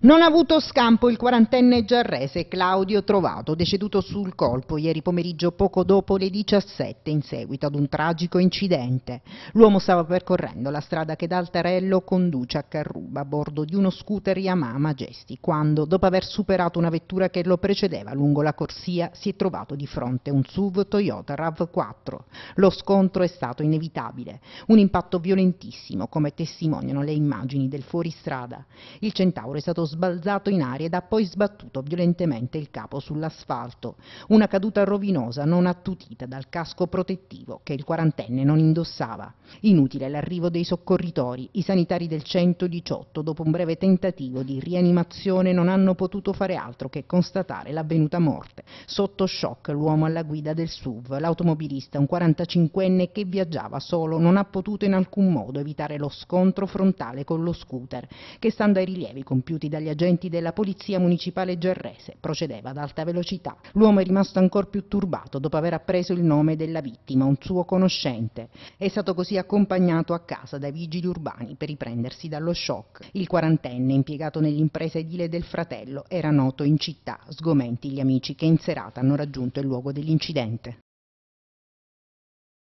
Non ha avuto scampo il quarantenne giarrese Claudio Trovato, deceduto sul colpo ieri pomeriggio poco dopo le 17 in seguito ad un tragico incidente. L'uomo stava percorrendo la strada che da Altarello conduce a Carruba a bordo di uno scooter Yamaha Majesti, quando, dopo aver superato una vettura che lo precedeva lungo la corsia, si è trovato di fronte un SUV Toyota RAV4. Lo scontro è stato inevitabile, un impatto violentissimo, come testimoniano le immagini del fuoristrada. Il centauro è stato sbalzato in aria ed ha poi sbattuto violentemente il capo sull'asfalto. Una caduta rovinosa non attutita dal casco protettivo che il quarantenne non indossava. Inutile l'arrivo dei soccorritori. I sanitari del 118, dopo un breve tentativo di rianimazione, non hanno potuto fare altro che constatare l'avvenuta morte. Sotto shock l'uomo alla guida del SUV, l'automobilista, un 45enne che viaggiava solo, non ha potuto in alcun modo evitare lo scontro frontale con lo scooter, che stando ai rilievi compiuti da dagli agenti della Polizia Municipale Gerrese. Procedeva ad alta velocità. L'uomo è rimasto ancora più turbato dopo aver appreso il nome della vittima, un suo conoscente. È stato così accompagnato a casa dai vigili urbani per riprendersi dallo shock. Il quarantenne, impiegato nell'impresa edile del fratello, era noto in città, sgomenti gli amici che in serata hanno raggiunto il luogo dell'incidente.